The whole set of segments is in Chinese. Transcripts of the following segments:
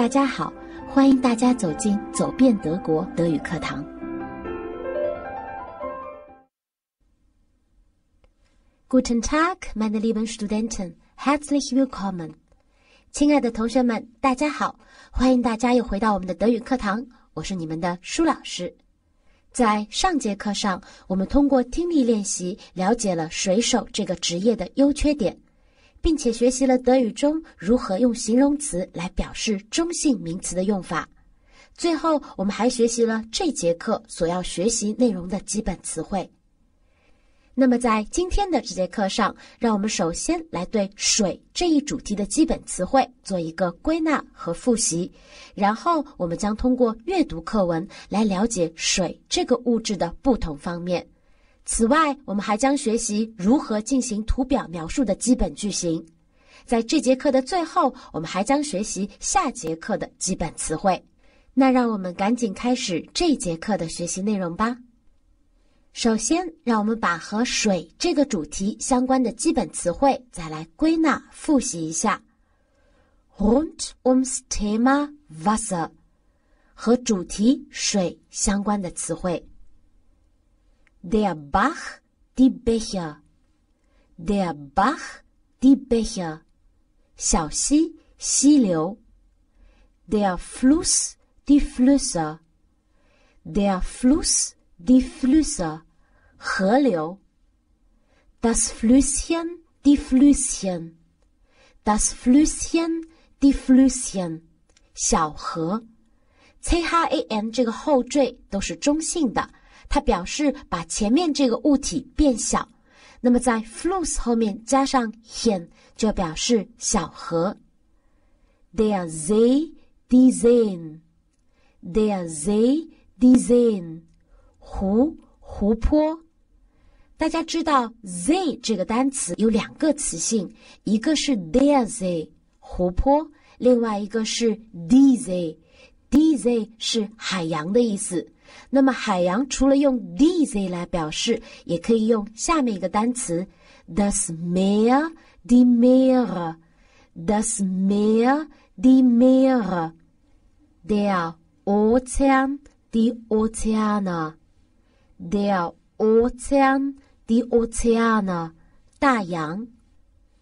大家好，欢迎大家走进《走遍德国》德语课堂。Guten Tag, meine lieben Studenten, herzlich willkommen！亲爱的同学们，大家好，欢迎大家又回到我们的德语课堂，我是你们的舒老师。在上节课上，我们通过听力练习了解了水手这个职业的优缺点。并且学习了德语中如何用形容词来表示中性名词的用法。最后，我们还学习了这节课所要学习内容的基本词汇。那么，在今天的这节课上，让我们首先来对“水”这一主题的基本词汇做一个归纳和复习。然后，我们将通过阅读课文来了解水这个物质的不同方面。此外，我们还将学习如何进行图表描述的基本句型。在这节课的最后，我们还将学习下节课的基本词汇。那让我们赶紧开始这节课的学习内容吧。首先，让我们把和水这个主题相关的基本词汇再来归纳复习一下。u n t o m Thema Wasser，和主题水相关的词汇。Der Bach, die Becher. Der Bach, die Becher. Der Fluss, die Flüsse. Der Fluss, die Flüsse. Das Flüsschen, die Flüsschen. Das Flüsschen, die Flüsschen. c H A e N 这个后缀都是中性的。它表示把前面这个物体变小，那么在 fluss 后面加上 hen 就表示小河。t h e r e t h e y d e s i g t h e e r e t h e y d e s i g n 湖，湖泊。大家知道 they 这个单词有两个词性，一个是 t h e r e t h e y 湖泊，另外一个是 die e d i e e 是海洋的意思。那么海洋除了用 DZ 来表示，也可以用下面一个单词 d e s Meer, die m e e r t h e s Meer, die Meere, h e r o r e a n t h e o c e a n e h e r o r e a n t h e o c e a n a 大洋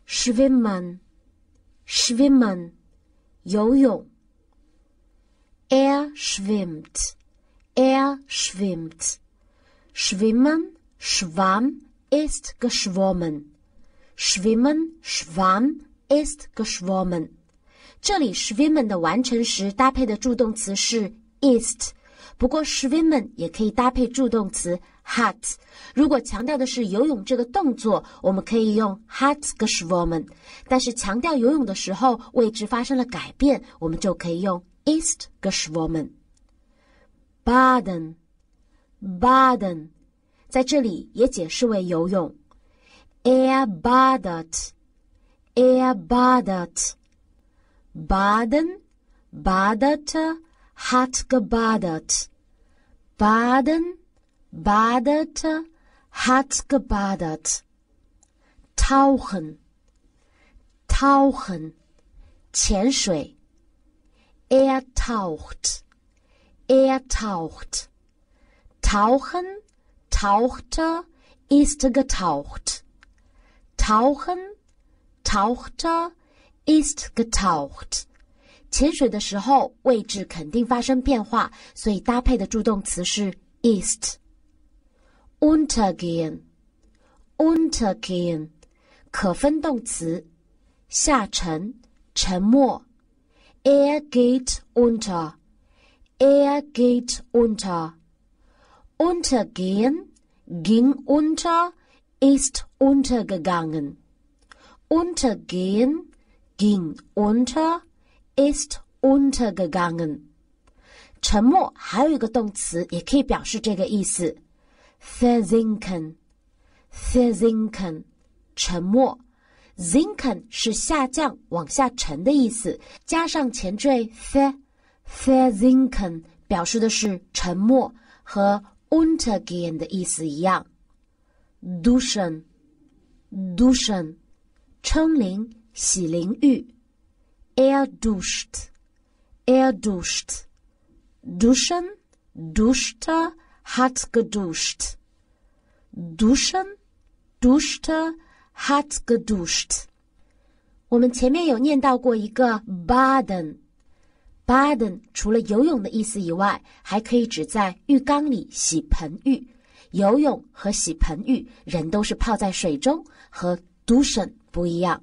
，swimmen，swimmen，游泳。a i r s w i m m t Er schwimmt. Schwimmen schwamm ist geschwommen. Schwimmen schwamm ist geschwommen. 这里 schwimmen 的完成时搭配的助动词是 ist。不过 schwimmen 也可以搭配助动词 hat。如果强调的是游泳这个动作，我们可以用 hat geschwommen。但是强调游泳的时候，位置发生了改变，我们就可以用 ist geschwommen。baden, baden，在这里也解释为游泳。a i r badet, a i r badet, baden, b a d e t hat gebadet, baden, b a d e t hat gebadet. Tauchen, Tauchen，潜水。er taucht. Er taucht. Tauchen, tauchte, ist getaucht. Tauchen, tauchte, ist getaucht. 潜水的时候，位置肯定发生变化，所以搭配的助动词是 ist。Untergehen, untergehen，可分动词，下沉，沉没。Er geht unter。Er geht unter. Untergehen ging unter, ist untergegangen. Untergehen ging unter, ist untergegangen. 沉默还有一个动词也可以表示这个意思，versinken。versinken 沉默。s i n k e n 是下降、往下沉的意思，加上前缀 fa。a i r z i n k e n 表示的是沉默，和 untergehen 的意思一样。Duschen，duschen，冲淋、洗淋浴。Er duscht，er duscht。Duschen，duschte hat geduscht。Duschen，duschte hat geduscht。我们前面有念到过一个 Baden。Baden 除了游泳的意思以外，还可以指在浴缸里洗盆浴。游泳和洗盆浴，人都是泡在水中，和 d u s h e n 不一样。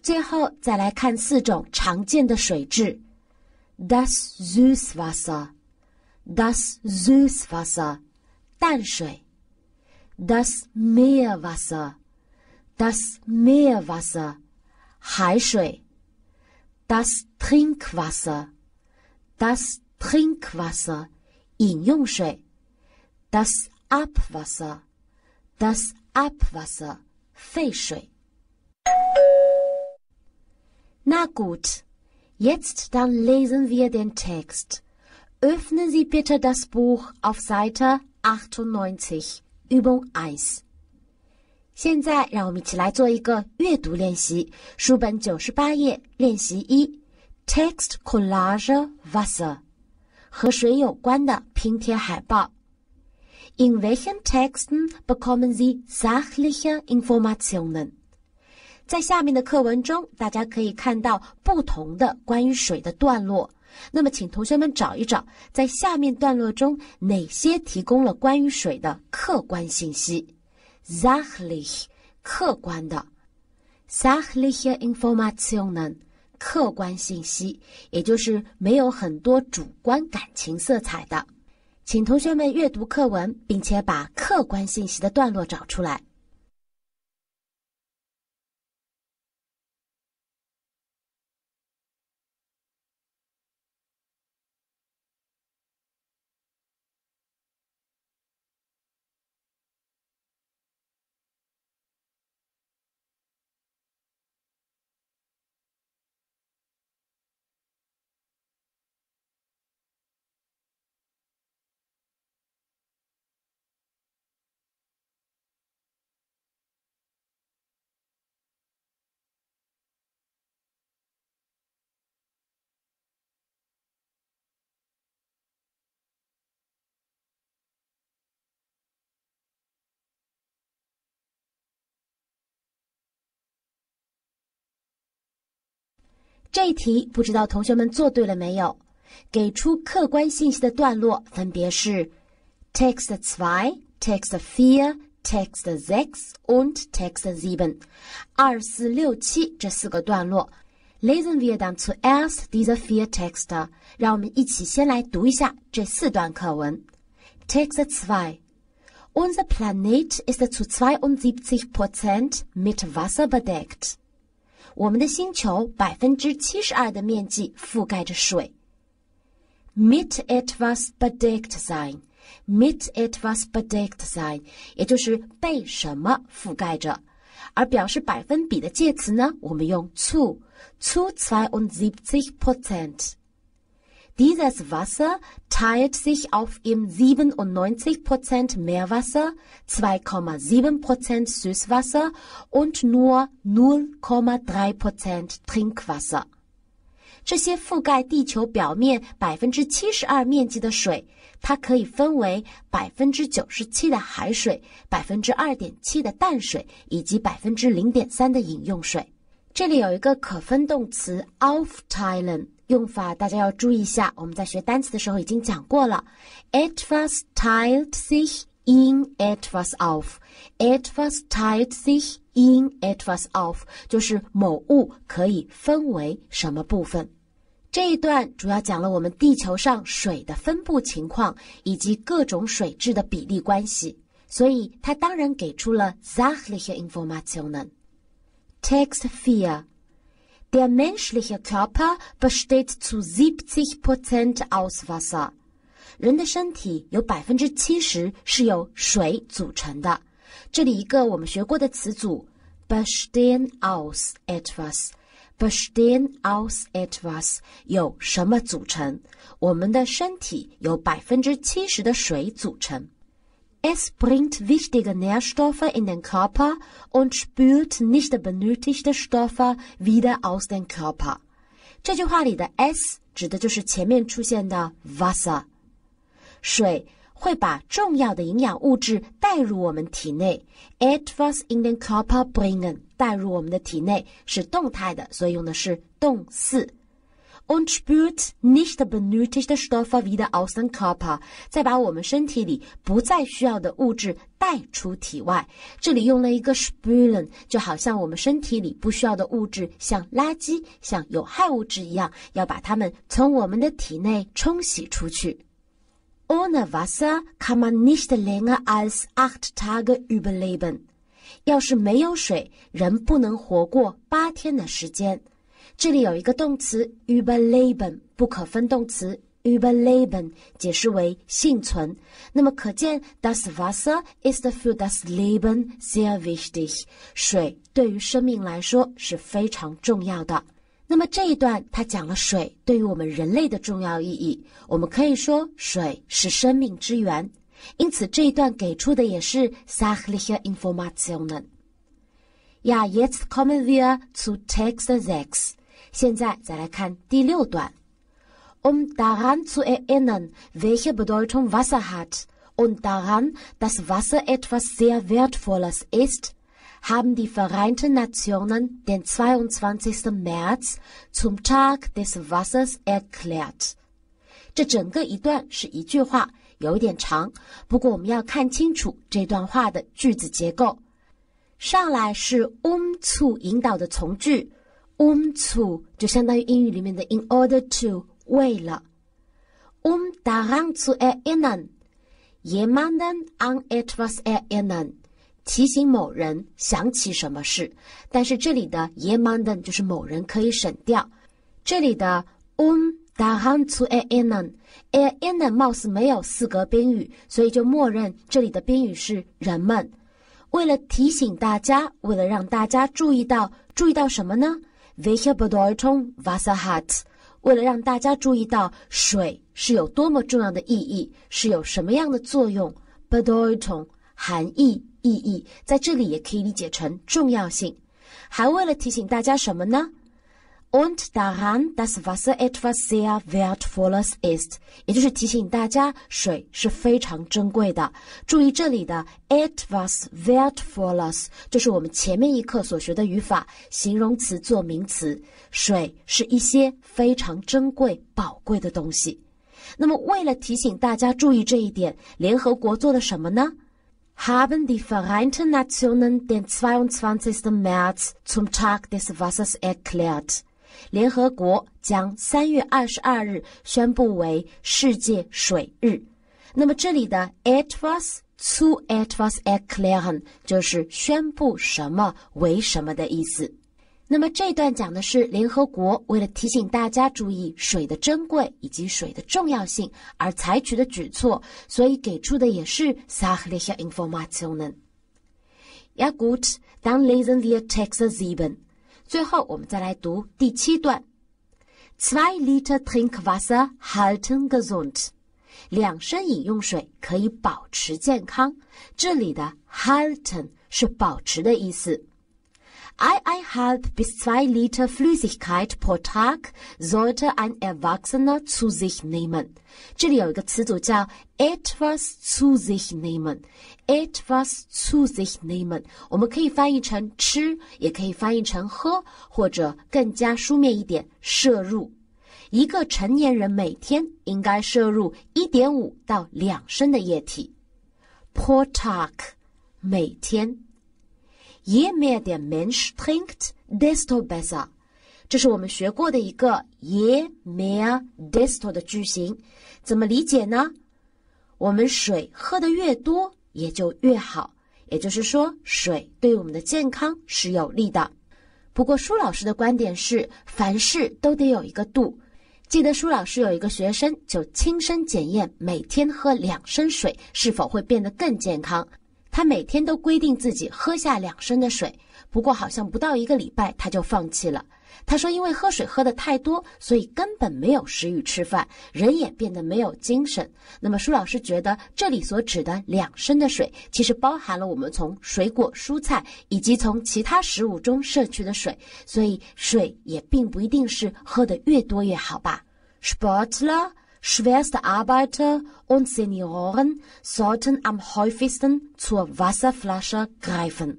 最后再来看四种常见的水质：das Süßwasser，das Süßwasser 淡水；das Meerwasser，das Meerwasser 海水。das Trinkwasser, das Trinkwasser, 饮用水，das Abwasser, das Abwasser, 废水。Na gut, jetzt dann lesen wir den Text. Öffnen Sie bitte das Buch auf Seite 98, Übung 1. 现在，让我们一起来做一个阅读练习。书本九十八页，练习一，Text Collage Wasser，和水有关的拼贴海报。In welchen Texten bekommen Sie sachliche Informationen？在下面的课文中，大家可以看到不同的关于水的段落。那么，请同学们找一找，在下面段落中，哪些提供了关于水的客观信息？zachlish 客观的，zachlish information 客观信息，也就是没有很多主观感情色彩的。请同学们阅读课文，并且把客观信息的段落找出来。这一题不知道同学们做对了没有？给出客观信息的段落分别是：text five, text t i e fear, text the s i s and text the seven。二四六七这四个段落。l i s t e n wir dann zu e i r s t dieser fear text。让我们一起先来读一下这四段课文。Text five. On the planet is the zu z w n d i e z i g p o z e n t mit Wasser bedeckt. 我们的星球百分之七十二的面积覆盖着水。Mit etwas bedeckt sein, mit etwas bedeckt sein，也就是被什么覆盖着。而表示百分比的介词呢，我们用 zu，zu zweiundsiebzig Prozent。Dieses Wasser teilt sich auf in 97% Meerwasser, 2,7% Süßwasser und nur 0,3% Trinkwasser. 这些覆盖地球表面百分之七十二面积的水，它可以分为百分之九十七的海水、百分之二点七的淡水以及百分之零点三的饮用水。这里有一个可分动词 aufteilen。用法大家要注意一下，我们在学单词的时候已经讲过了。a t was tiled in. c It was of. a t was tiled in. c It was of. 就是某物可以分为什么部分。这一段主要讲了我们地球上水的分布情况以及各种水质的比例关系，所以它当然给出了 zachliche Informationen. Text f e a r Der menschliche Körper besteht zu 70 Prozent aus bestehen aus etwas，bestehen aus etwas 有什么组成？我们的身体由百分之七十的水组成。Es bringt wichtige Nährstoffe in den Körper und s p ü l t nicht benötigte Stoffe wieder aus den Körper。这句话里的 s 指的就是前面出现的 wasser，水会把重要的营养物质带入我们体内。It was in d h e Körper bringen 带入我们的体内是动态的，所以用的是动四。Und spült nicht benötigte Stoffe wieder aus dem Körper，再把我们身体里不再需要的物质带出体外。这里用了一个 spülen，就好像我们身体里不需要的物质，像垃圾、像有害物质一样，要把它们从我们的体内冲洗出去。Ohne Wasser kann man nicht länger als acht Tage überleben。要是没有水，人不能活过八天的时间。这里有一个动词 überleben，不可分动词 überleben，解释为幸存。那么可见 das Wasser ist für das Leben sehr wichtig。水对于生命来说是非常重要的。那么这一段它讲了水对于我们人类的重要意义。我们可以说水是生命之源。因此这一段给出的也是 sachliche Informationen。Ja, jetzt kommen wir zu Text sechs. 现在再来看第六段，um daran zu erinnern, welche Bedeutung Wasser hat und daran, dass Wasser etwas sehr Wertvolles ist, haben die Vereinten Nationen den 22. März zum Tag des Wassers erklärt。这整个一段是一句话，有点长，不过我们要看清楚这段话的句子结构。上来是 um zu 引导的从句。um zu 就相当于英语里面的 in order to 为了。um daran zu er ernan jemanden an etwas er ernan 提醒某人想起什么事，但是这里的 jemanden 就是某人可以省掉。这里的 um daran zu er e n a n er ernan 貌似没有四格宾语，所以就默认这里的宾语是人们。为了提醒大家，为了让大家注意到注意到什么呢？Vihabodoytong vasa hat，为了让大家注意到水是有多么重要的意义，是有什么样的作用。Bodoytong 含义、意义，在这里也可以理解成重要性。还为了提醒大家什么呢？Und daran dass Wasser etwas sehr wertvoll ist，也就是提醒大家，水是非常珍贵的。注意这里的 etwas wertvoll i s 就是我们前面一课所学的语法，形容词做名词，水是一些非常珍贵宝贵的东西。那么为了提醒大家注意这一点，联合国做了什么呢？Haben die Vereinten Nationen den 22. März zum Tag des Wassers erklärt？联合国将三月二十二日宣布为世界水日。那么这里的 "it was to it was e a clear" 就是宣布什么为什么的意思。那么这段讲的是联合国为了提醒大家注意水的珍贵以及水的重要性而采取的举措，所以给出的也是 s a c h this information". Ja gut, dann lesen wir Texte sieben. 最后，我们再来读第七段。Two liter drink water halten gezond。两升饮用水可以保持健康。这里的 halten 是保持的意思。eineinhalb bis zwei Liter Erwachsener sich nehmen. Tag Flüssigkeit sollte zu pro ein 这里有一个词组叫 etwas nehmen，etwas sich 我们可可以以翻翻译译成成吃，也喝，或者更加书面一点，摄入。一个成年人每天应该摄入一点五到两升的液体。每天 Ye meer de mens drinkt desto besser，这是我们学过的一个 ye m e r desto 的句型，怎么理解呢？我们水喝的越多，也就越好，也就是说，水对我们的健康是有利的。不过舒老师的观点是，凡事都得有一个度。记得舒老师有一个学生就亲身检验，每天喝两升水是否会变得更健康。他每天都规定自己喝下两升的水，不过好像不到一个礼拜他就放弃了。他说，因为喝水喝得太多，所以根本没有食欲吃饭，人也变得没有精神。那么，舒老师觉得这里所指的两升的水，其实包含了我们从水果、蔬菜以及从其他食物中摄取的水，所以水也并不一定是喝得越多越好吧。s p o r t l Schwerste Arbeiter und Senioren sollten am häufigsten zur Wasserflasche greifen. greifen，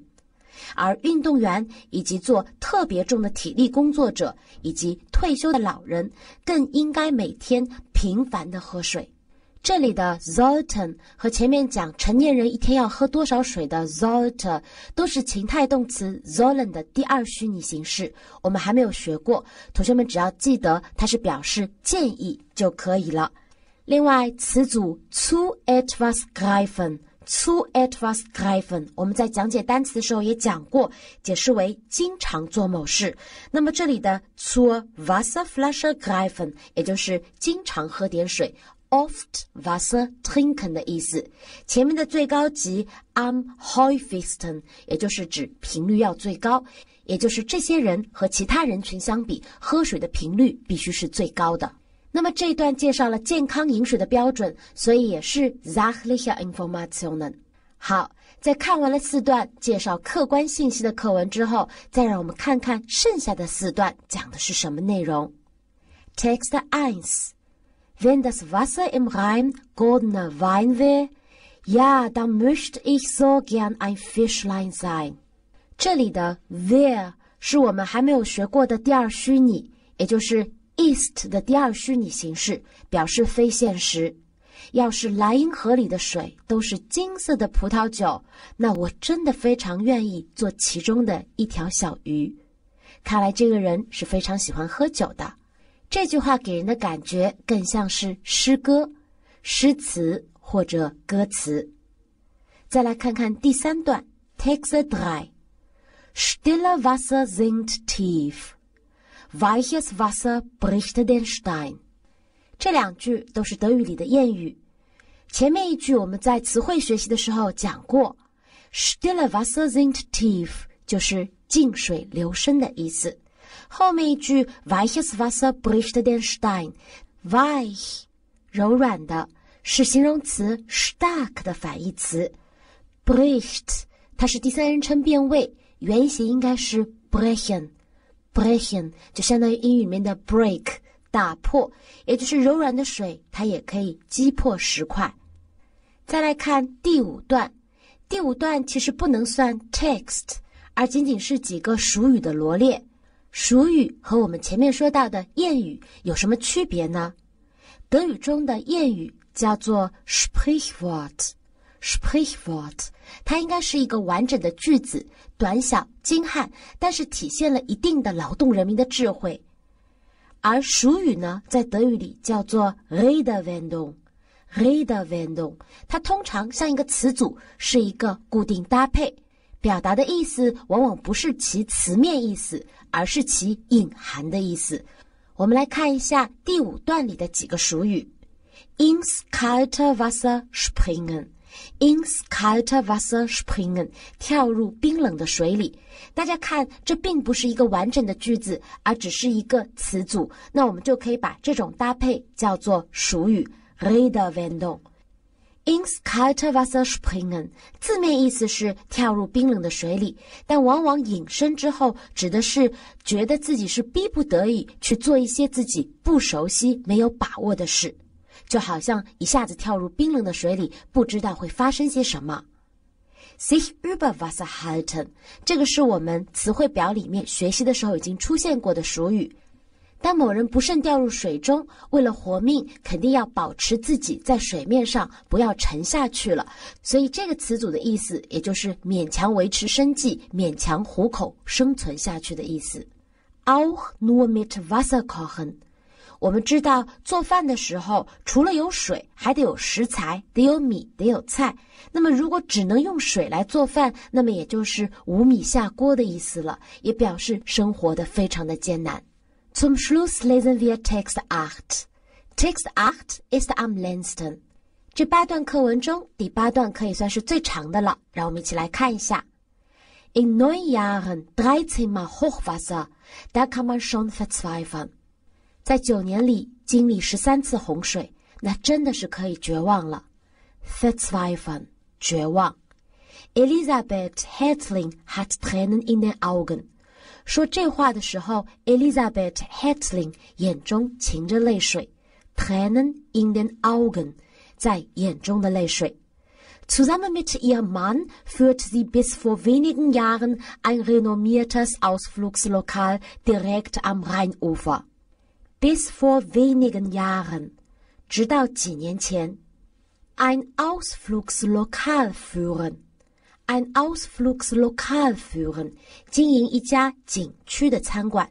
而运动员以及做特别重的体力工作者以及退休的老人更应该每天频繁的喝水。这里的 zollten 和前面讲成年人一天要喝多少水的 zollte 都是情态动词 zollen 的第二虚拟形式，我们还没有学过。同学们只要记得它是表示建议就可以了。另外，词组 zu etwas greifen，zu etwas greifen，我们在讲解单词的时候也讲过，解释为经常做某事。那么这里的 zu a v w a s f l u s f e n 也就是经常喝点水。oft was t n k e n 的意思，前面的最高级 am häufigsten，也就是指频率要最高，也就是这些人和其他人群相比，喝水的频率必须是最高的。那么这一段介绍了健康饮水的标准，所以也是 zachliche Informationen。好，在看完了四段介绍客观信息的课文之后，再让我们看看剩下的四段讲的是什么内容。Text eins。Wenn das Wasser im Rhein goldner Wein wäre, ja, dann möchte ich so gern ein Fischlein sein. 这里的 there 是我们还没有学过的第二虚拟，也就是 ist 的第二虚拟形式，表示非现实。要是莱茵河里的水都是金色的葡萄酒，那我真的非常愿意做其中的一条小鱼。看来这个人是非常喜欢喝酒的。这句话给人的感觉更像是诗歌、诗词或者歌词。再来看看第三段 t a k e the d r y s t i l l e Wasser singt tief，Weiches Wasser b r i c h t den Stein。这两句都是德语里的谚语。前面一句我们在词汇学习的时候讲过 s t i l l e Wasser singt tief 就是“静水流深”的意思。后面一句，weiches Wasser bricht den Stein。weich，柔软的，是形容词 stark 的反义词。bricht，它是第三人称变位，原型应该是 brechen。brechen 就相当于英语里面的 break，打破，也就是柔软的水，它也可以击破石块。再来看第五段，第五段其实不能算 text，而仅仅是几个俗语的罗列。俗语和我们前面说到的谚语有什么区别呢？德语中的谚语叫做 Sprichwort，Sprichwort，它应该是一个完整的句子，短小精悍，但是体现了一定的劳动人民的智慧。而俗语呢，在德语里叫做 Redewendung，Redewendung，它通常像一个词组，是一个固定搭配，表达的意思往往不是其词面意思。而是其隐含的意思。我们来看一下第五段里的几个熟语 i n s k a r t e r vassa s p r i n g e n i n s k a r t e r vassa springen，跳入冰冷的水里。大家看，这并不是一个完整的句子，而只是一个词组。那我们就可以把这种搭配叫做熟语，räder v ä n d g In skater vasa springen，字面意思是跳入冰冷的水里，但往往引申之后指的是觉得自己是逼不得已去做一些自己不熟悉、没有把握的事，就好像一下子跳入冰冷的水里，不知道会发生些什么。Sich über vasa halten，这个是我们词汇表里面学习的时候已经出现过的俗语。当某人不慎掉入水中，为了活命，肯定要保持自己在水面上，不要沉下去了。所以这个词组的意思，也就是勉强维持生计、勉强糊口生存下去的意思。Au nu mit Wasser kochen。我们知道做饭的时候，除了有水，还得有食材，得有米，得有菜。那么如果只能用水来做饭，那么也就是无米下锅的意思了，也表示生活的非常的艰难。Zum Schluss lesen wir Text 8. Text 8 ist am längsten. längsten. 这八段课文中，第八段可以算是最长的了。让我们一起来看一下。In neun Jahren 13 Mal Hochwasser, da kann man schon verzweifeln. 在九年里经历十三次洪水，那真的是可以绝望了。Verzweifeln，绝望。Elisabeth Hertling hat Tränen in den Augen. 说这话的时候，Elisabeth Hetling 眼中噙着泪水，Tränen in den Augen Augen，在眼中的泪水。Zusammen mit ihrem Mann führt sie bis vor wenigen Jahren ein renommiertes Ausflugslokal direkt am Rheinufer. Bis vor wenigen Jahren, 直到几年前, ein Ausflugslokal führen. An Ausflugslokal führen，经营一家景区的餐馆。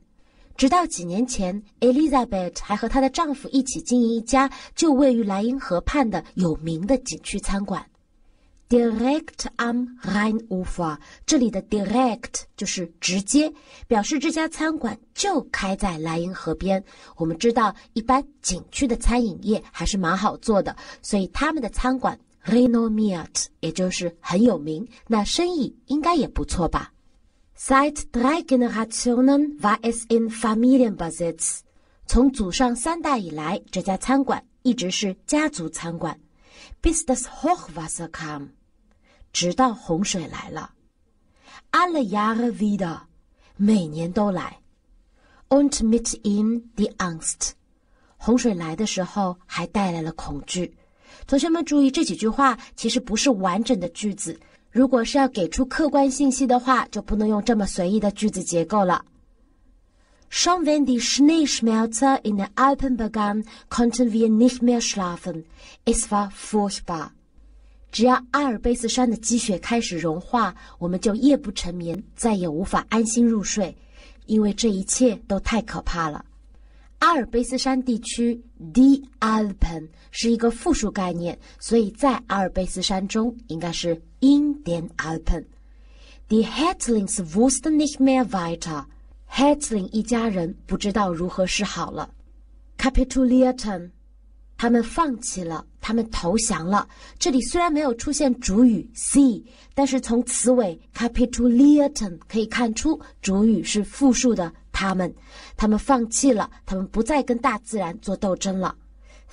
直到几年前，Elizabeth 还和她的丈夫一起经营一家就位于莱茵河畔的有名的景区餐馆。d i r e c t am Rheinufer，这里的 d i r e c t 就是直接，表示这家餐馆就开在莱茵河边。我们知道，一般景区的餐饮业还是蛮好做的，所以他们的餐馆。Renomiert，也就是很有名，那生意应该也不错吧。Seit drei Generationen war es i n Familienbesitz。从祖上三代以来，这家餐馆一直是家族餐馆。Bis das Hochwasser kam，直到洪水来了。Alle Jahre wieder，每年都来。u n t Mit in die Angst，洪水来的时候还带来了恐惧。同学们注意，这几句话其实不是完整的句子。如果是要给出客观信息的话，就不能用这么随意的句子结构了。Schon wenn die Schneeschmerzen in den Alpen begannen, konnten wir nicht mehr schlafen. Es war furchtbar. 只要阿尔卑斯山的积雪开始融化，我们就夜不成眠，再也无法安心入睡，因为这一切都太可怕了。阿尔卑斯山地区，the alpen 是一个复数概念，所以在阿尔卑斯山中应该是 in den alpen。The Hetling's wus t nicht mehr weiter，Hetling 一家人不知道如何是好了。Capitulierten，他们放弃了，他们投降了。这里虽然没有出现主语，C，但是从词尾 capitulierten 可以看出主语是复数的。他们，他们放弃了，他们不再跟大自然做斗争了。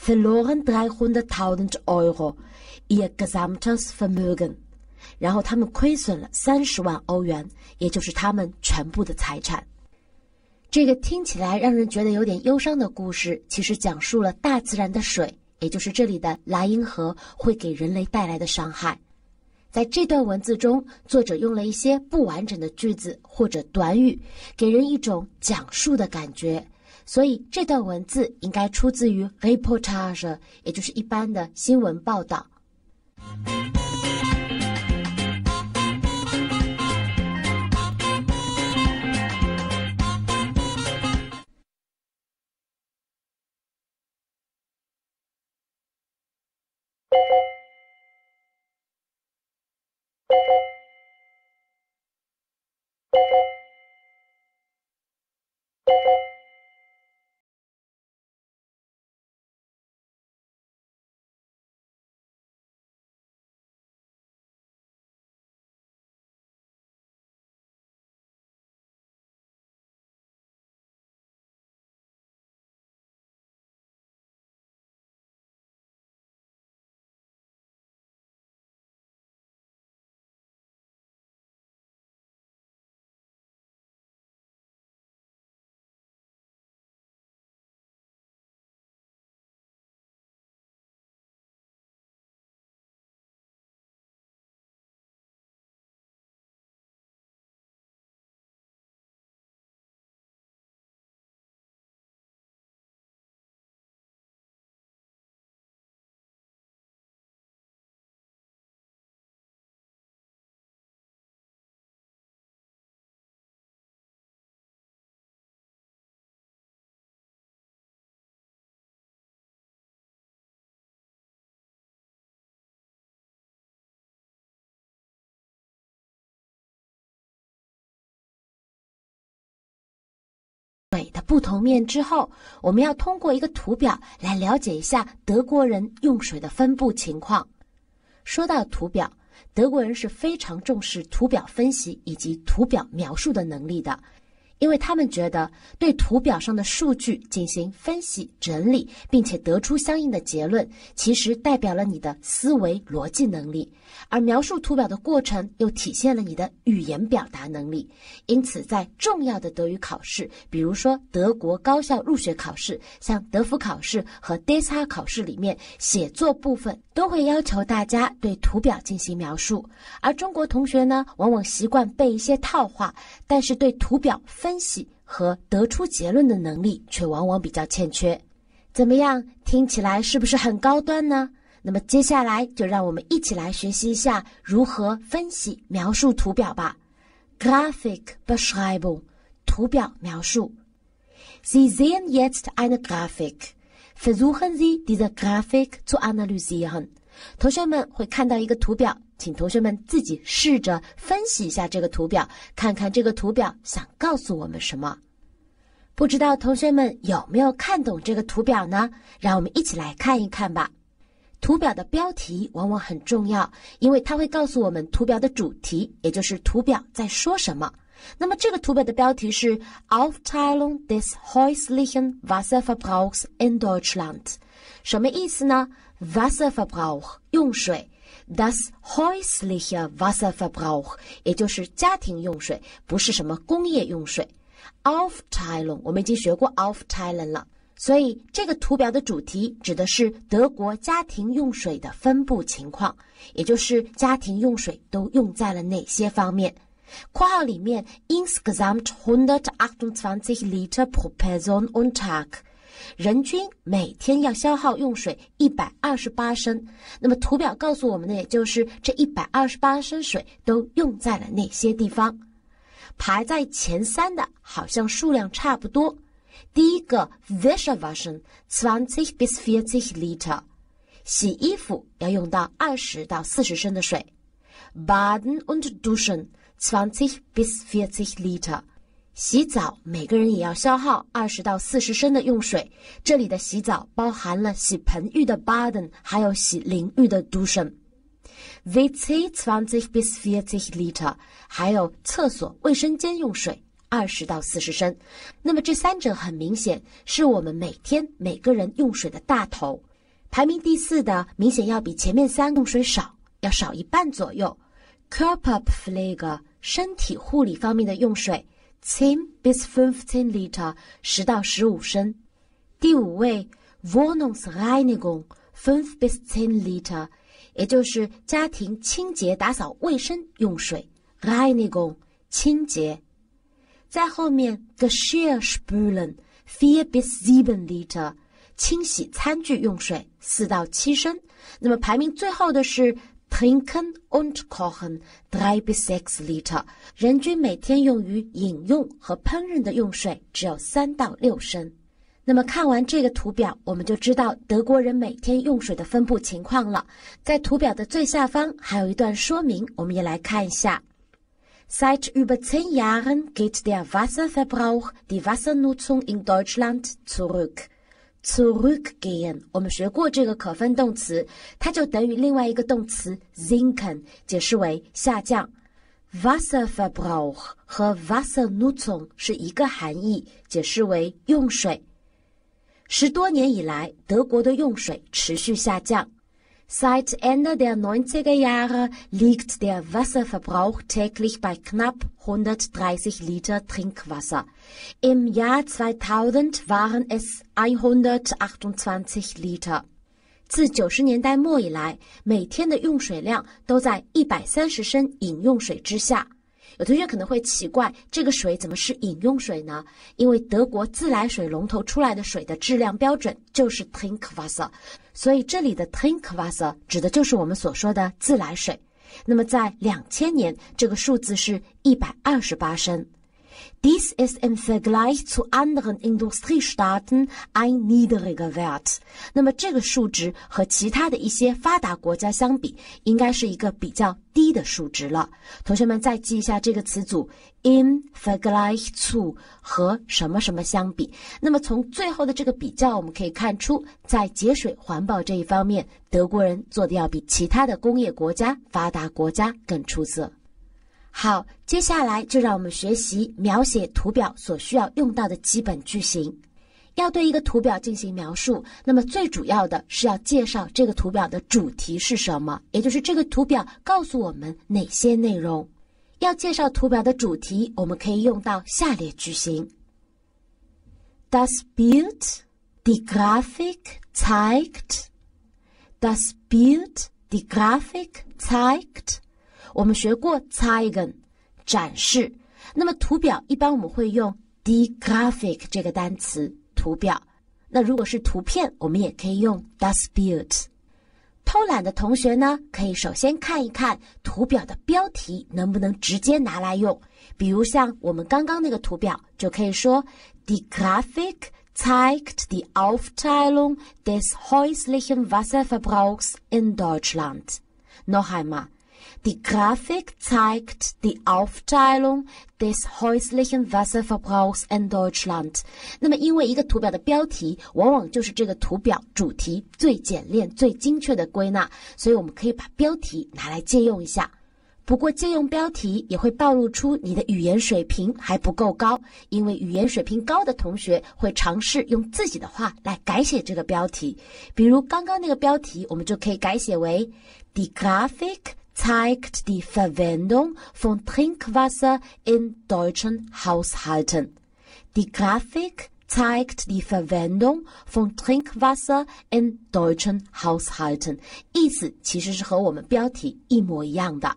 Frohen, der h u n d e taunen zu Öl, ihr g e s a m t e s Vermögen。然后他们亏损了三十万欧元，也就是他们全部的财产。这个听起来让人觉得有点忧伤的故事，其实讲述了大自然的水，也就是这里的莱茵河，会给人类带来的伤害。在这段文字中，作者用了一些不完整的句子或者短语，给人一种讲述的感觉，所以这段文字应该出自于 reportage，也就是一般的新闻报道。水的不同面之后，我们要通过一个图表来了解一下德国人用水的分布情况。说到图表，德国人是非常重视图表分析以及图表描述的能力的。因为他们觉得对图表上的数据进行分析整理，并且得出相应的结论，其实代表了你的思维逻辑能力；而描述图表的过程又体现了你的语言表达能力。因此，在重要的德语考试，比如说德国高校入学考试，像德福考试和 DESA 考试里面，写作部分都会要求大家对图表进行描述。而中国同学呢，往往习惯背一些套话，但是对图表分。分析和得出结论的能力却往往比较欠缺。怎么样？听起来是不是很高端呢？那么接下来就让我们一起来学习一下如何分析描述图表吧。Graphic Beschreibung，图表描述。Sie sehen jetzt eine Grafik. Versuchen Sie diese Grafik zu analysieren. 同学们会看到一个图表，请同学们自己试着分析一下这个图表，看看这个图表想告诉我们什么。不知道同学们有没有看懂这个图表呢？让我们一起来看一看吧。图表的标题往往很重要，因为它会告诉我们图表的主题，也就是图表在说什么。那么这个图表的标题是 Aufteilung des häuslichen Wasserverbrauchs in Deutschland。什么意思呢？Wasserverbrauch 用水，das häusliche Wasserverbrauch，也就是家庭用水，不是什么工业用水。a u f t e a l e n 我们已经学过 a u f t e a l e n 了。所以这个图表的主题指的是德国家庭用水的分布情况，也就是家庭用水都用在了哪些方面。括号里面 insgesamt 128 Liter pro Person und Tag。人均每天要消耗用水一百二十八升，那么图表告诉我们的，也就是这一百二十八升水都用在了哪些地方？排在前三的，好像数量差不多。第一个 v i s c h e waschen (zwanzig bis vierzig Liter)，洗衣服要用到二十到四十升的水。Baden und Duschen (zwanzig bis vierzig Liter)。洗澡，每个人也要消耗二十到四十升的用水。这里的洗澡包含了洗盆浴的 b a e n 还有洗淋浴的 dusson。Vteč zvaný b i s větší litr，e 还有厕所、卫生间用水二十到四十升。那么这三者很明显是我们每天每个人用水的大头。排名第四的明显要比前面三用水少，要少一半左右。k o u p o v f l e g e 身体护理方面的用水。10 bis 15 Liter，十到十五升。第五位 w o h n u n g s r e i n i g u n g n 0 bis 1 n Liter，也就是家庭清洁打扫卫生用水。Reinigung，清洁。在后面 g e s c h i r r s p ü l e n vier bis 7 Liter，清洗餐具用水，四到七升。那么排名最后的是。Tinken und Kochen drei bis sechs Liter，人均每天用于饮用和烹饪的用水只有三到六升。那么看完这个图表，我们就知道德国人每天用水的分布情况了。在图表的最下方还有一段说明，我们也来看一下。Seit über zehn Jahren geht der Wasserverbrauch, die Wassernutzung in Deutschland zurück. zu rückgehen，我们学过这个可分动词，它就等于另外一个动词 sinken，解释为下降。wasser v e r b r a u c h 和 wasser n u t z u n 是一个含义，解释为用水。十多年以来，德国的用水持续下降。Seit Ende der 90er Jahre liegt der Wasserverbrauch täglich bei knapp 130 Liter Trinkwasser. Im Jahr 2000 waren es 128 Liter. 自九十年代末以来，每天的用水量都在一百三十升饮用水之下。有同学可能会奇怪，这个水怎么是饮用水呢？因为德国自来水龙头出来的水的质量标准就是 Trinkwasser。所以这里的 t a k w a s a 指的就是我们所说的自来水。那么在两千年，这个数字是一百二十八升。This is in Vergleich zu anderen Industriestaten ein niedrigerer Wert。那么这个数值和其他的一些发达国家相比，应该是一个比较低的数值了。同学们再记一下这个词组：in Vergleich zu 和什么什么相比。那么从最后的这个比较，我们可以看出，在节水环保这一方面，德国人做的要比其他的工业国家、发达国家更出色。好，接下来就让我们学习描写图表所需要用到的基本句型。要对一个图表进行描述，那么最主要的是要介绍这个图表的主题是什么，也就是这个图表告诉我们哪些内容。要介绍图表的主题，我们可以用到下列句型：Das Bild die Grafik zeigt. Das Bild die Grafik zeigt. 我们学过 zeigen，展示。那么图表一般我们会用 d e g r a p h i c 这个单词，图表。那如果是图片，我们也可以用 das Bild。偷懒的同学呢，可以首先看一看图表的标题能不能直接拿来用。比如像我们刚刚那个图表，就可以说 d e g r a p h i c zeigt die Aufteilung des häuslichen Wasserverbrauchs in Deutschland。noch einmal。Die Grafik zeigt die Aufteilung des häuslichen Wasserverbrauchs in Deutschland。那么，因为一个图表的标题往往就是这个图表主题最简练、最精确的归纳，所以我们可以把标题拿来借用一下。不过，借用标题也会暴露出你的语言水平还不够高，因为语言水平高的同学会尝试用自己的话来改写这个标题。比如，刚刚那个标题，我们就可以改写为 d h e g r a h i c zeigt die Verwendung von Trinkwasser in deutschen Haushalten. Die Grafik zeigt die Verwendung von Trinkwasser in deutschen Haushalten，意思其实是和我们标题一模一样的。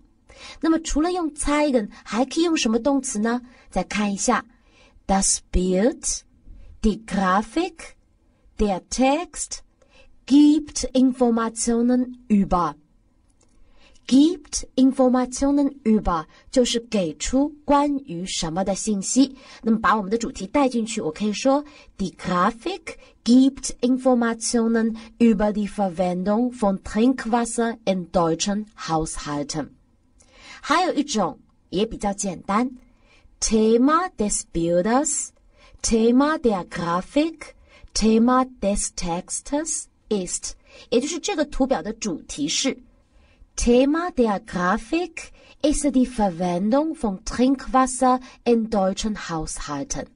那么除了用 zeigen，还可以用什么动词呢？再看一下，das Bild, die Grafik, der Text gibt Informationen über。gibt informationen über 就是给出关于什么的信息。那么把我们的主题带进去，我可以说 Die Grafik gibt informationen über die Verwendung von Trinkwasser in deutschen Haushalten。还有一种也比较简单，Thema des Bildes，Thema der Grafik，Thema des Textes ist，也就是这个图表的主题是。主题的图形是的，的使用从饮用水 d u 国的 h o u s e h a l d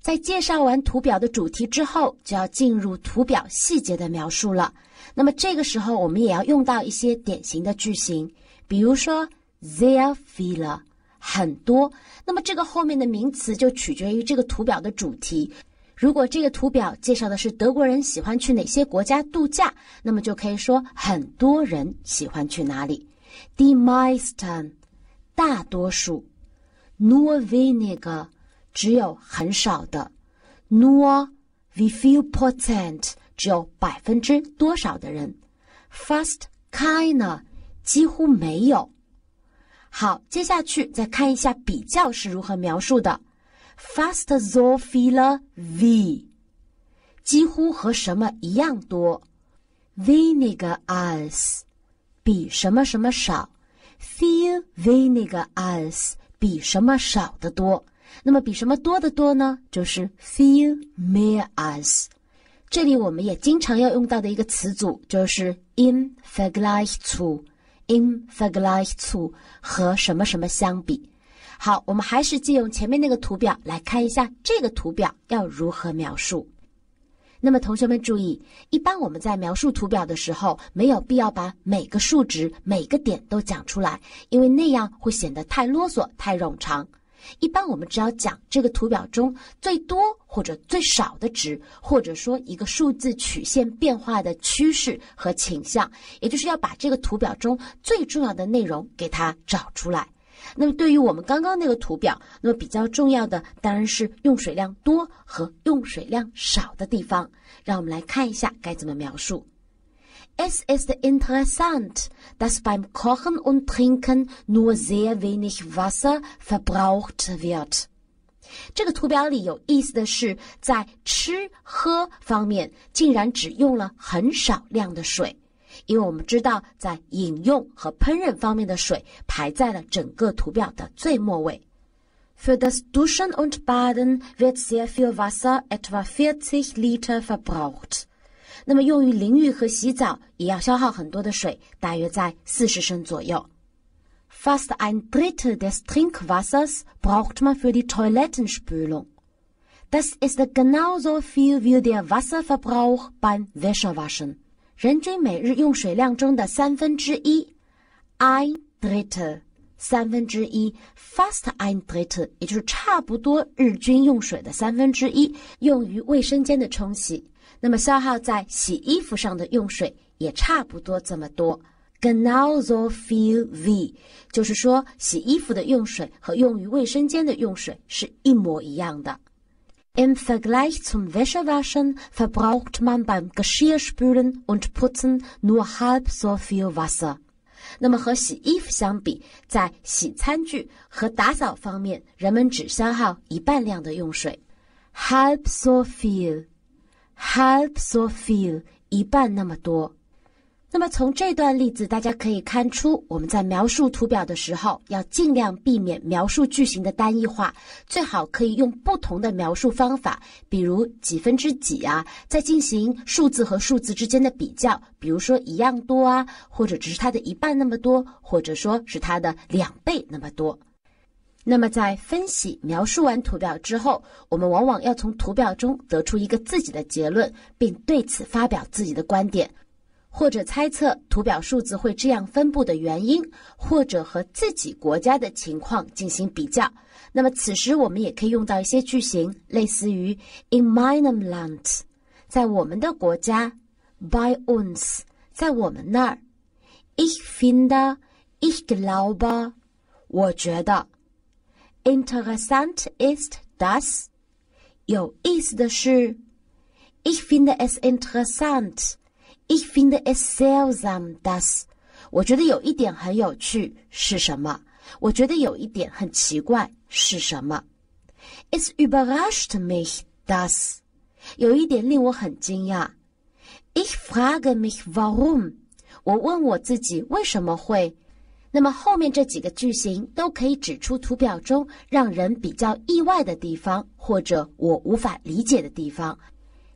在介绍完图表的主题之后，就要进入图表细节的描述了。那么这个时候，我们也要用到一些典型的句型，比如说 there l e 很多。那么这个后面的名词就取决于这个图表的主题。如果这个图表介绍的是德国人喜欢去哪些国家度假，那么就可以说很多人喜欢去哪里。The m i s t e n 大多数；Norve 那个只有很少的；Nor a i e w percent，只有百分之多少的人 f a s t China 几乎没有。好，接下去再看一下比较是如何描述的。Fast s o i l l e r v，几乎和什么一样多。v i n g a r us 比什么什么少。Few v i 个 e a us 比什么少得多。那么比什么多得多呢？就是 Few mil us。这里我们也经常要用到的一个词组就是 In f a c h t o In f a c h t o 和什么什么相比。好，我们还是借用前面那个图表来看一下这个图表要如何描述。那么，同学们注意，一般我们在描述图表的时候，没有必要把每个数值、每个点都讲出来，因为那样会显得太啰嗦、太冗长。一般我们只要讲这个图表中最多或者最少的值，或者说一个数字曲线变化的趋势和倾向，也就是要把这个图表中最重要的内容给它找出来。那么对于我们刚刚那个图表，那么比较重要的当然是用水量多和用水量少的地方。让我们来看一下该怎么描述。Es ist interessant, dass beim Kochen und Trinken nur sehr wenig Wasser verbraucht wird。这个图表里有意思的是，在吃喝方面竟然只用了很少量的水。因为我们知道在饮用和烹饪方面的水排在了整个图表的最末位。Für das Duschen und Baden wird sehr viel Wasser, etwa 40 Liter, verbraucht. 那么用于淋浴和洗澡也要消耗很多的水，大约在四十升左右。Fast ein Drittel des Trinkwassers braucht man für die Toilettenspülung. Das ist genauso viel wie der Wasserverbrauch beim Wäschewaschen. 人均每日用水量中的三分之一 i d r i t e r 三分之一，fast i d r i t e r 也就是差不多日均用水的三分之一用于卫生间的冲洗。那么消耗在洗衣服上的用水也差不多这么多，gnauzo fil v，就是说洗衣服的用水和用于卫生间的用水是一模一样的。Im Vergleich zum Wäschewaschen verbraucht man beim Geschirrspülen und Putzen nur halb so viel Wasser. 那么和洗衣服相比，在洗餐具和打扫方面，人们只消耗一半量的用水。Halb so viel, halb so viel，一半那么多。那么从这段例子，大家可以看出，我们在描述图表的时候，要尽量避免描述句型的单一化，最好可以用不同的描述方法，比如几分之几啊，在进行数字和数字之间的比较，比如说一样多啊，或者只是它的一半那么多，或者说是它的两倍那么多。那么在分析描述完图表之后，我们往往要从图表中得出一个自己的结论，并对此发表自己的观点。或者猜测图表数字会这样分布的原因，或者和自己国家的情况进行比较。那么，此时我们也可以用到一些句型，类似于 In meinem Land，在我们的国家；By uns，在我们那儿。Ich finde，Ich glaube，我觉得。Interessant ist d a s 有意思的是 i c h finde es interessant。I f i n the s e l e s m a m does。我觉得有一点很有趣是什么？我觉得有一点很奇怪是什么？Es überrascht mich das。有一点令我很惊讶。Ich frage mich warum。我问我自己为什么会。那么后面这几个句型都可以指出图表中让人比较意外的地方，或者我无法理解的地方。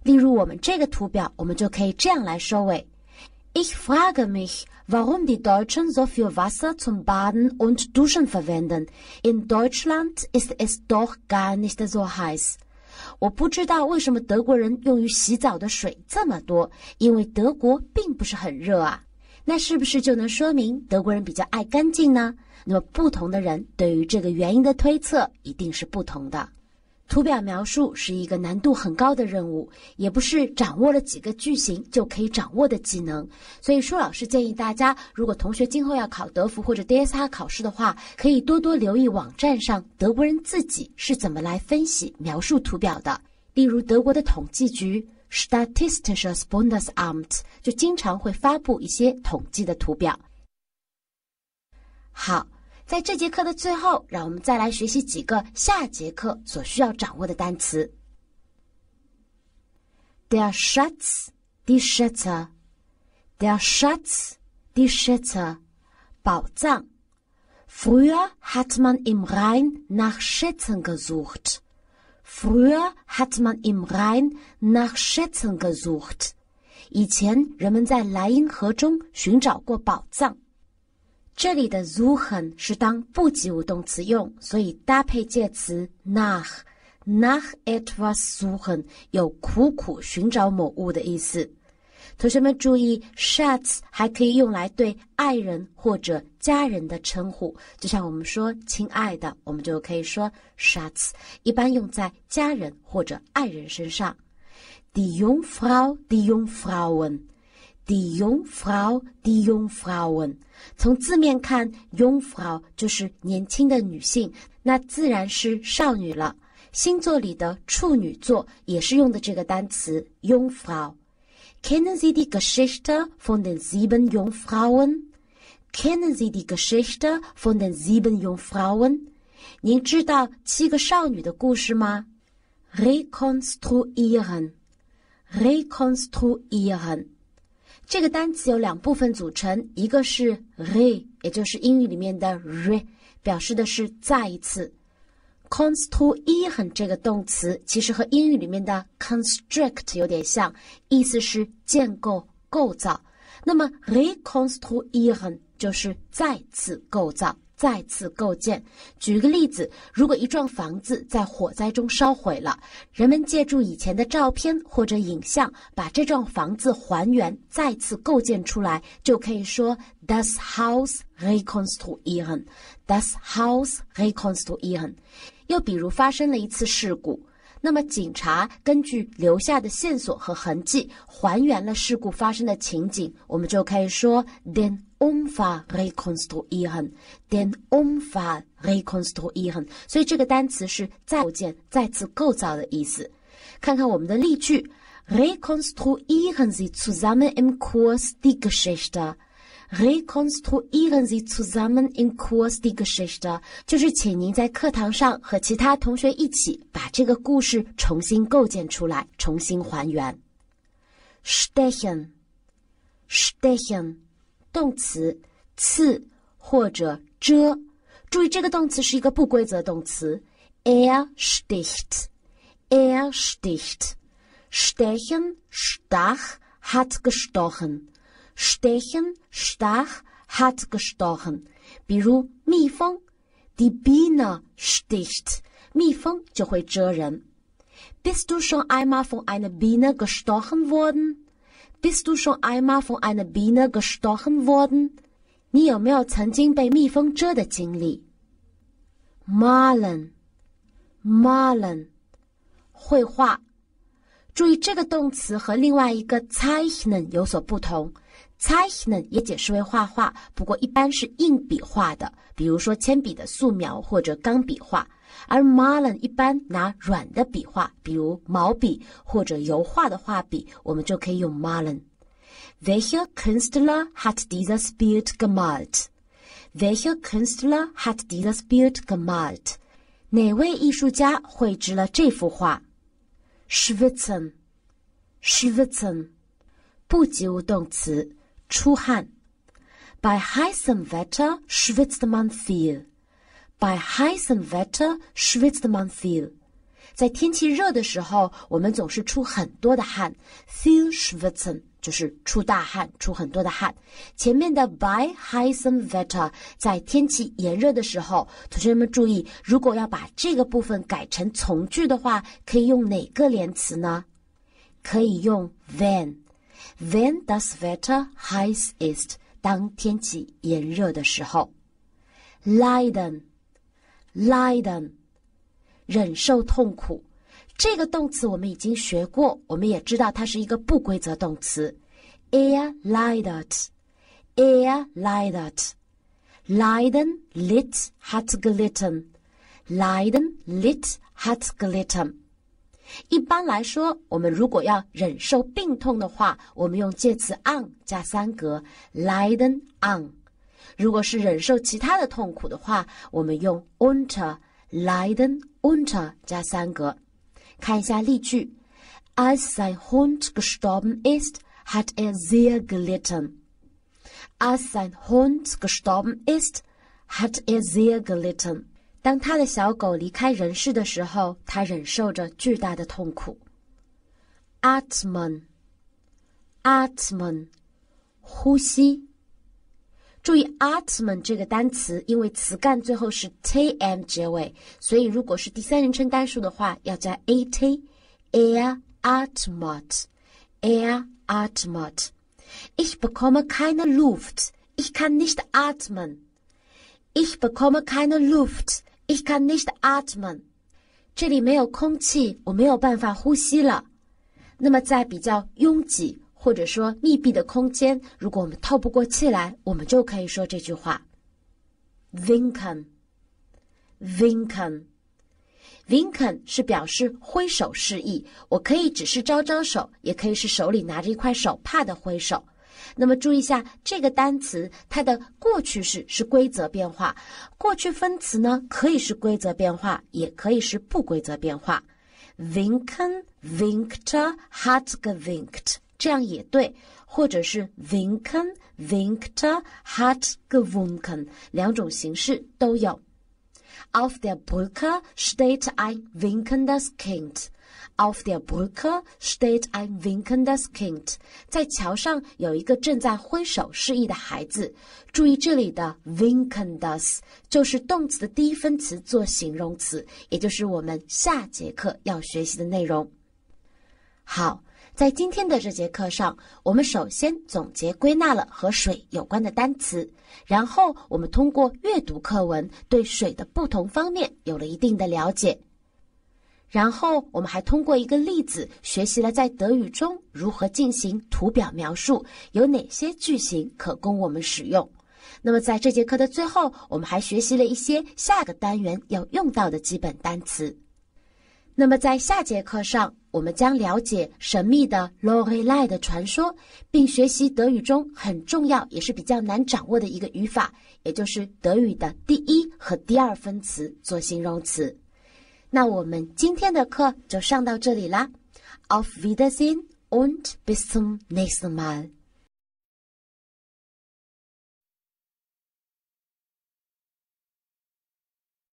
例如，我们这个图表，我们就可以这样来收尾。Ich frage mich, warum die Deutschen so viel Wasser zum Baden und Duschen verwenden. In Deutschland ist es doch gar nicht so heiß. 我不知道为什么德国人用于洗澡的水这么多，因为德国并不是很热啊。那是不是就能说明德国人比较爱干净呢？那么不同的人对于这个原因的推测一定是不同的。图表描述是一个难度很高的任务，也不是掌握了几个句型就可以掌握的技能。所以，舒老师建议大家，如果同学今后要考德福或者 DSR 考试的话，可以多多留意网站上德国人自己是怎么来分析描述图表的。例如，德国的统计局 Statistisches Bundesamt 就经常会发布一些统计的图表。好。在这节课的最后，让我们再来学习几个下节课所需要掌握的单词。Der Schatz, die Schätze, der Schatz, die Schätze，宝藏。Früher hat man im Rhein nach Schätzen gesucht。Früher hat man im Rhein nach Schätzen gesucht。以前人们在莱茵河中寻找过宝藏。这里的 z u h e n 是当不及物动词用，所以搭配介词 nach，nach etwas suchen 有苦苦寻找某物的意思。同学们注意 s h a t s 还可以用来对爱人或者家人的称呼，就像我们说亲爱的，我们就可以说 s h a t s 一般用在家人或者爱人身上。Die Jungfrau, die Jungfrauen。Die jung Frau, die jung Frauen。从字面看，jung Frau 就是年轻的女性，那自然是少女了。星座里的处女座也是用的这个单词 jung Frau。Kennen Sie die Geschichte von den sieben jung Frauen? Kennen Sie die Geschichte von den sieben jung Frauen? 您知道七个少女的故事吗？Rekonstruieren, Rekonstruieren。这个单词有两部分组成，一个是 re，也就是英语里面的 re，表示的是再一次。construct 一横这个动词其实和英语里面的 construct 有点像，意思是建构、构造。那么 re construct 一横就是再次构造。再次构建。举个例子，如果一幢房子在火灾中烧毁了，人们借助以前的照片或者影像，把这幢房子还原，再次构建出来，就可以说 Does house reconstruct e o e n Does house reconstruct e o e n 又比如发生了一次事故，那么警察根据留下的线索和痕迹，还原了事故发生的情景，我们就可以说 Then. Umfa rekonstruieren, d e n n umfa rekonstruieren. 所以这个单词是构建、再次构造的意思。看看我们的例句 Rekonstruieren Sie zusammen im Kurs die Geschichte. Rekonstruieren Sie zusammen im Kurs die Geschichte. 就是请您在课堂上和其他同学一起把这个故事重新构建出来，重新还原。Stehen, stehen. 动词次或者遮。注意，这个动词是一个不规则动词。Er sticht, er sticht. Stechen, stach, hat gestochen. Stechen, stach, hat gestochen. 比如蜜蜂，die Biene sticht，蜜蜂就会蛰人。Bist du schon einmal von einer Biene gestochen worden? Bist du schon einmal von einer Biene gestochen worden? 你有没有曾经被蜜蜂蛰的经历？Malen, malen, 绘画。注意这个动词和另外一个 zeichnen 有所不同。zeichnen 也解释为画画，不过一般是硬笔画的，比如说铅笔的素描或者钢笔画；而 malen 一般拿软的笔画，比如毛笔或者油画的画笔，我们就可以用 malen。Welcher Künstler hat dieses Bild gemalt？Welcher Künstler hat dieses Bild gemalt？哪位艺术家绘制了这幅画 s c h w i t z e n s c h w i t z e n 不及物动词。出汗。bei heißem Wetter schwitzt man viel. bei heißem Wetter schwitzt man viel. 在天气热的时候，我们总是出很多的汗。viel schwitzen 就是出大汗，出很多的汗。前面的 bei heißem Wetter 在天气炎热的时候，同学们注意，如果要把这个部分改成从句的话，可以用哪个连词呢？可以用 when。When das Wetter heiß ist，当天气炎热的时候，leiden，leiden，忍受痛苦。这个动词我们已经学过，我们也知道它是一个不规则动词。Er leidet，er leidet，leiden litt hat gelitten，leiden litt hat gelitten。一般来说，我们如果要忍受病痛的话，我们用介词 on 加三格 l i d e n on；如果是忍受其他的痛苦的话，我们用 unter l i d e n unter 加三格。看一下例句 a s sein Hund gestorben ist，hat er sehr gelitten。a s sein Hund gestorben ist，hat er sehr gelitten。当他的小狗离开人世的时候，他忍受着巨大的痛苦。a t m a n a t m a n 呼吸。注意 a t m a n 这个单词，因为词干最后是 t m 结尾，所以如果是第三人称单数的话，要加 a t。Air a t m o t a i r a t m o t Ich bekomme keine Luft，Ich kann nicht atmen。Ich bekomme keine Luft。Ich kann nicht atmen，这里没有空气，我没有办法呼吸了。那么在比较拥挤或者说密闭的空间，如果我们透不过气来，我们就可以说这句话。Vinken，Vinken，Vinken 是表示挥手示意，我可以只是招招手，也可以是手里拿着一块手帕的挥手。那么注意一下这个单词，它的过去式是规则变化，过去分词呢可以是规则变化，也可以是不规则变化。Winken, winkte, hat gewinkt，这样也对，或者是 winken, winkte, hat gewunken，两种形式都有。Auf der Brücke steht ein winkendes Kind。Of their b r o e k s t t e d a w i n k e n d g skint. 在桥上有一个正在挥手示意的孩子。注意这里的 w i n k e n d g s 就是动词的第一分词做形容词，也就是我们下节课要学习的内容。好，在今天的这节课上，我们首先总结归纳了和水有关的单词，然后我们通过阅读课文，对水的不同方面有了一定的了解。然后，我们还通过一个例子学习了在德语中如何进行图表描述，有哪些句型可供我们使用。那么，在这节课的最后，我们还学习了一些下个单元要用到的基本单词。那么，在下节课上，我们将了解神秘的 Lorelei 的传说，并学习德语中很重要也是比较难掌握的一个语法，也就是德语的第一和第二分词做形容词。那我们今天的课就上到这里啦，Auf Wiedersehen und bis zum nächsten Mal。